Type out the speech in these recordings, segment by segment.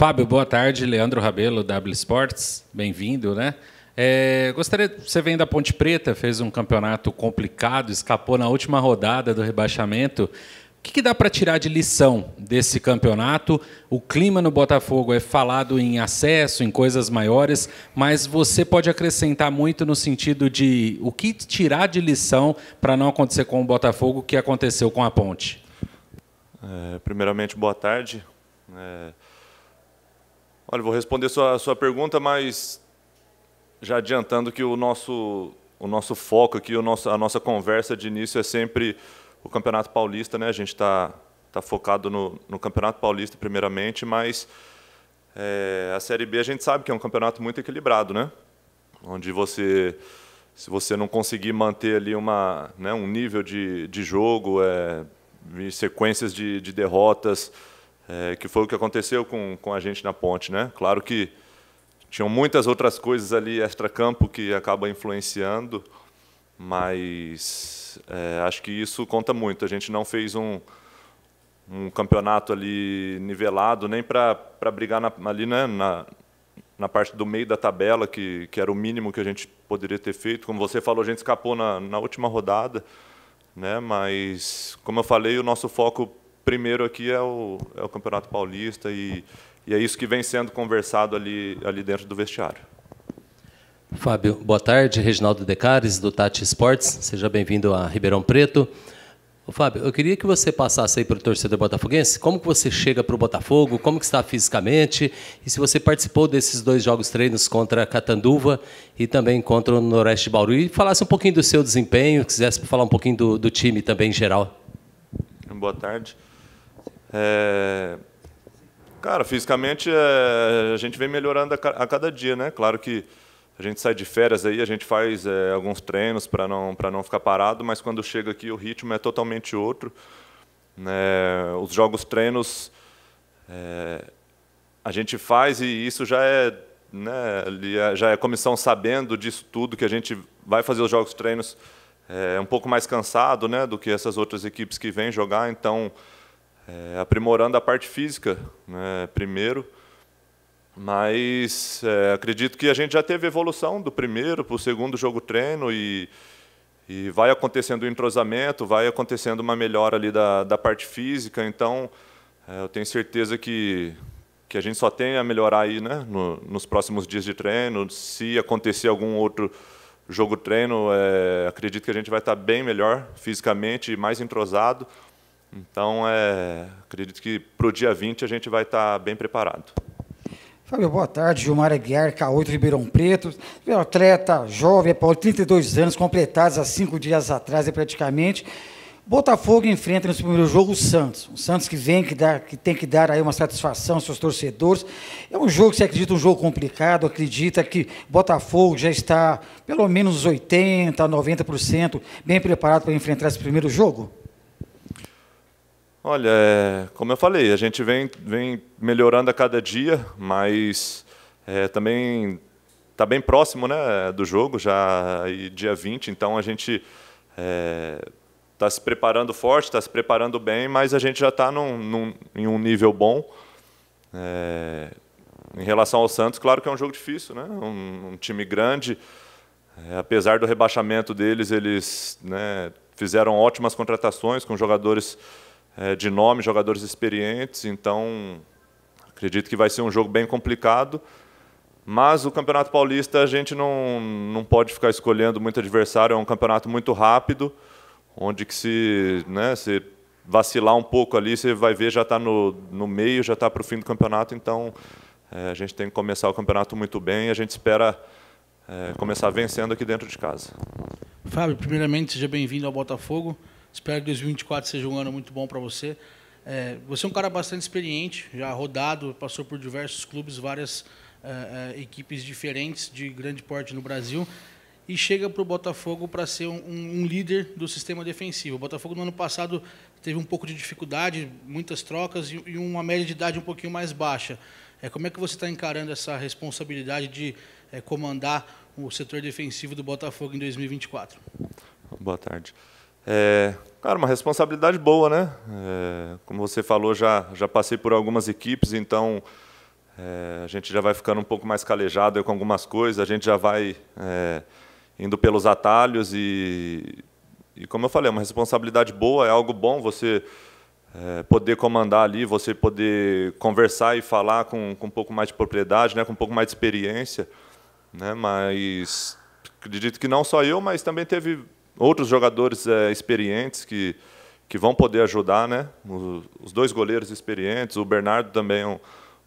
Fábio, boa tarde. Leandro Rabelo, W Sports. Bem-vindo, né? É, gostaria, você vem da Ponte Preta, fez um campeonato complicado, escapou na última rodada do rebaixamento. O que, que dá para tirar de lição desse campeonato? O clima no Botafogo é falado em acesso, em coisas maiores, mas você pode acrescentar muito no sentido de o que tirar de lição para não acontecer com o Botafogo o que aconteceu com a Ponte? É, primeiramente, boa tarde. É... Olha, vou responder a sua, a sua pergunta, mas já adiantando que o nosso, o nosso foco aqui, o nosso, a nossa conversa de início é sempre o Campeonato Paulista, né? A gente está tá focado no, no Campeonato Paulista primeiramente, mas é, a Série B a gente sabe que é um campeonato muito equilibrado, né? Onde você, se você não conseguir manter ali uma, né, um nível de, de jogo, é, sequências de, de derrotas, é, que foi o que aconteceu com, com a gente na ponte. Né? Claro que tinham muitas outras coisas ali extra-campo que acaba influenciando, mas é, acho que isso conta muito. A gente não fez um, um campeonato ali nivelado, nem para brigar na, ali né, na, na parte do meio da tabela, que, que era o mínimo que a gente poderia ter feito. Como você falou, a gente escapou na, na última rodada, né? mas, como eu falei, o nosso foco primeiro aqui é o, é o Campeonato Paulista e, e é isso que vem sendo conversado ali, ali dentro do vestiário. Fábio, boa tarde. Reginaldo Decares, do Tati Sports. Seja bem-vindo a Ribeirão Preto. Ô, Fábio, eu queria que você passasse aí para o torcedor botafoguense como que você chega para o Botafogo, como que está fisicamente e se você participou desses dois jogos treinos contra Catanduva e também contra o Noroeste de Bauru. E falasse um pouquinho do seu desempenho, quisesse falar um pouquinho do, do time também em geral. Boa tarde. É, cara, fisicamente é, a gente vem melhorando a, cada dia, né? Claro que a gente sai de férias aí, a gente faz é, alguns treinos para não para não ficar parado, mas quando chega aqui o ritmo é totalmente outro. Né? Os jogos treinos é, a gente faz e isso já é né, é, já é comissão sabendo disso tudo que a gente vai fazer os jogos treinos é um pouco mais cansado né, do que essas outras equipes que vêm jogar, então é, aprimorando a parte física né, primeiro, mas é, acredito que a gente já teve evolução do primeiro para o segundo jogo treino e, e vai acontecendo o entrosamento, vai acontecendo uma melhora ali da, da parte física, então é, eu tenho certeza que, que a gente só tem a melhorar aí né, no, nos próximos dias de treino, se acontecer algum outro jogo treino, é, acredito que a gente vai estar bem melhor fisicamente e mais entrosado, então, é, acredito que para o dia 20 a gente vai estar tá bem preparado. Fábio, boa tarde. Gilmar Aguiar, K8 Ribeirão Preto. Atleta jovem, Paulo, 32 anos, completados há cinco dias atrás, praticamente. Botafogo enfrenta no primeiro jogo o Santos. O Santos que vem, que, dá, que tem que dar aí uma satisfação aos seus torcedores. É um jogo que você acredita um jogo complicado, acredita que Botafogo já está pelo menos 80%, 90% bem preparado para enfrentar esse primeiro jogo? Olha, é, como eu falei, a gente vem, vem melhorando a cada dia, mas é, também está bem próximo né, do jogo, já dia 20, então a gente está é, tá se preparando forte, está se preparando bem, mas a gente já está em um nível bom. É, em relação ao Santos, claro que é um jogo difícil, né? um, um time grande, é, apesar do rebaixamento deles, eles né, fizeram ótimas contratações com jogadores é, de nome, jogadores experientes, então acredito que vai ser um jogo bem complicado. Mas o Campeonato Paulista a gente não, não pode ficar escolhendo muito adversário, é um campeonato muito rápido, onde que se, né, se vacilar um pouco ali, você vai ver já está no, no meio, já está para o fim do campeonato, então é, a gente tem que começar o campeonato muito bem e a gente espera é, começar vencendo aqui dentro de casa. Fábio, primeiramente, seja bem-vindo ao Botafogo. Espero que 2024 seja um ano muito bom para você. É, você é um cara bastante experiente, já rodado, passou por diversos clubes, várias é, é, equipes diferentes de grande porte no Brasil e chega para o Botafogo para ser um, um, líder do sistema defensivo. O Botafogo no ano passado teve um pouco de dificuldade, muitas trocas e, e uma média de idade um pouquinho mais baixa. É, como é que você está encarando essa responsabilidade de é, comandar o setor defensivo do Botafogo em 2024? Boa tarde. É, cara, uma responsabilidade boa, né? É, como você falou, já, já passei por algumas equipes, então é, a gente já vai ficando um pouco mais calejado com algumas coisas, a gente já vai é, indo pelos atalhos e, e, como eu falei, é uma responsabilidade boa é algo bom você é, poder comandar ali, você poder conversar e falar com, com um pouco mais de propriedade, né, com um pouco mais de experiência, né, mas acredito que não só eu, mas também teve outros jogadores é, experientes que, que vão poder ajudar, né? Os, os, dois goleiros experientes, o Bernardo também é um,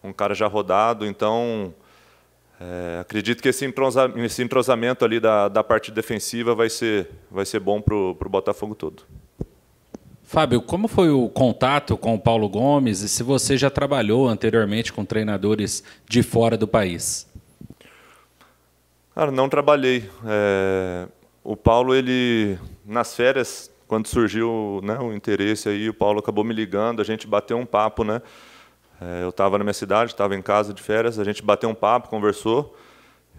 um cara já rodado, então é, acredito que esse entrosamento, esse entrosamento ali da, da parte defensiva vai ser, vai ser bom para o Botafogo todo. Fábio, como foi o contato com o Paulo Gomes e se você já trabalhou anteriormente com treinadores de fora do país? Cara, não trabalhei. É, o Paulo, ele nas férias, quando surgiu né, o interesse aí, o Paulo acabou me ligando, a gente bateu um papo, né? É, eu estava na minha cidade, estava em casa de férias, a gente bateu um papo, conversou.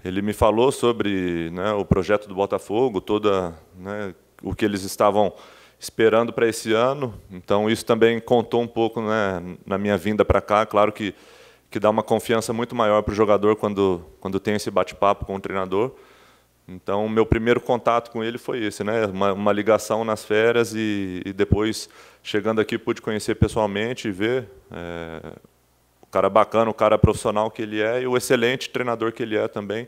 Ele me falou sobre né, o projeto do Botafogo, toda né, o que eles estavam esperando para esse ano. Então isso também contou um pouco né, na minha vinda para cá. Claro que que dá uma confiança muito maior para o jogador quando quando tem esse bate-papo com o treinador. Então, meu primeiro contato com ele foi esse, né? Uma, uma ligação nas férias e, e, depois chegando aqui pude conhecer pessoalmente e ver é, o cara bacana, o cara profissional que ele é e o excelente treinador que ele é também.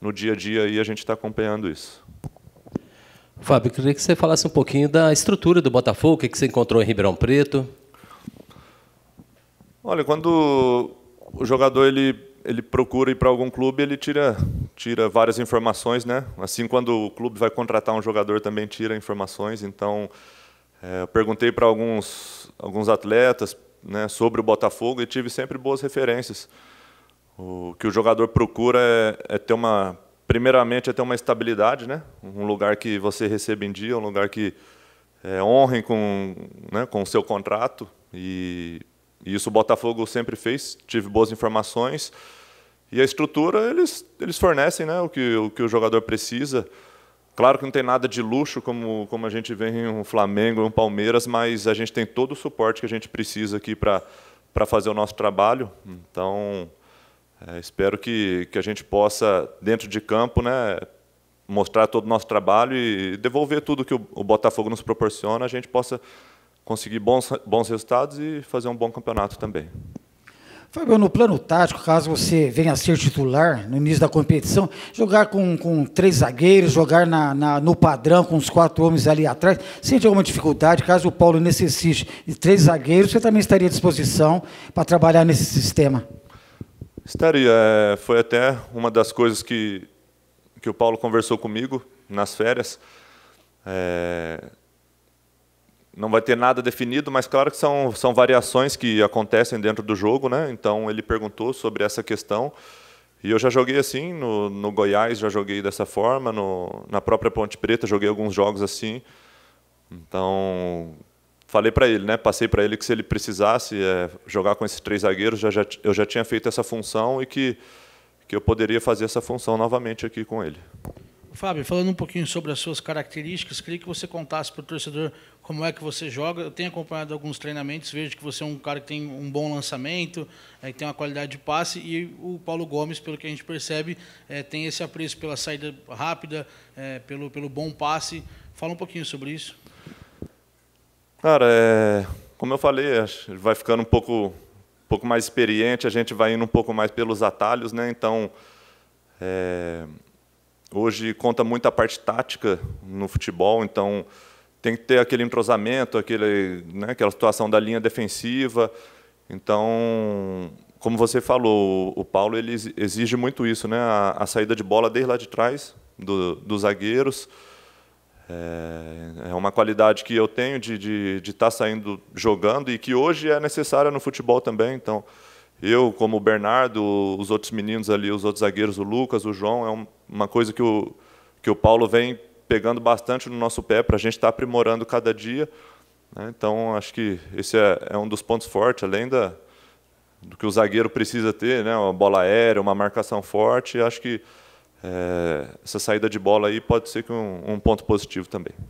No dia a dia aí a gente está acompanhando isso. Fábio, eu queria que você falasse um pouquinho da estrutura do Botafogo, o que você encontrou em Ribeirão Preto. Olha, quando o jogador ele, ele procura ir para algum clube, ele tira tira várias informações, né? Assim, quando o clube vai contratar um jogador, também tira informações. Então, é, eu perguntei para alguns, alguns atletas né, sobre o Botafogo e tive sempre boas referências. O que o jogador procura é, é ter uma, primeiramente, é ter uma estabilidade, né? Um lugar que você receba em dia, um lugar que é, honrem com, né, com o seu contrato. E, e isso o Botafogo sempre fez. Tive boas informações. E a estrutura, eles, eles fornecem né, o, que, o que o jogador precisa. Claro que não tem nada de luxo como, como a gente vê em um Flamengo, em um Palmeiras, mas a gente tem todo o suporte que a gente precisa aqui para fazer o nosso trabalho. Então, é, espero que, que a gente possa, dentro de campo, né, mostrar todo o nosso trabalho e devolver tudo que o, o Botafogo nos proporciona, a gente possa conseguir bons, bons resultados e fazer um bom campeonato também. Fábio, no plano tático, caso você venha a ser titular no início da competição, jogar com, com três zagueiros, jogar na, na, no padrão com os quatro homens ali atrás, sente alguma dificuldade? Caso o Paulo necessite de três zagueiros, você também estaria à disposição para trabalhar nesse sistema? Estaria. É, foi até uma das coisas que, que o Paulo conversou comigo nas férias. É, não vai ter nada definido, mas claro que são, são variações que acontecem dentro do jogo, né? Então ele perguntou sobre essa questão. E eu já joguei assim, no, no Goiás já joguei dessa forma, no, na própria Ponte Preta joguei alguns jogos assim. Então, falei para ele, né? Passei para ele que se ele precisasse é, jogar com esses três zagueiros, já, já, eu já tinha feito essa função e que, que eu poderia fazer essa função novamente aqui com ele. Fábio, falando um pouquinho sobre as suas características, queria que você contasse para o torcedor como é que você joga. Eu tenho acompanhado alguns treinamentos, vejo que você é um cara que tem um bom lançamento, é, tem uma qualidade de passe, e o Paulo Gomes, pelo que a gente percebe, é, tem esse apreço pela saída rápida, é, pelo, pelo bom passe. Fala um pouquinho sobre isso. Cara, é, como eu falei, vai ficando um pouco, um pouco mais experiente, a gente vai indo um pouco mais pelos atalhos, né? Então. É, Hoje conta muito a parte tática no futebol, então tem que ter aquele entrosamento, aquele, né, aquela situação da linha defensiva. Então, como você falou, o Paulo ele exige muito isso, né? A, a saída de bola desde lá de trás do, dos zagueiros. É, é, uma qualidade que eu tenho de estar de, de tá saindo jogando e que hoje é necessária no futebol também. Então, eu, como o Bernardo, os outros meninos ali, os outros zagueiros, o Lucas, o João, é um, uma coisa que o, que o Paulo vem pegando bastante no nosso pé para a gente estar tá aprimorando cada dia. Né? Então, acho que esse é, é, um dos pontos fortes, além da, do que o zagueiro precisa ter, né? uma bola aérea, uma marcação forte. Acho que é, essa saída de bola aí pode ser um, um ponto positivo também.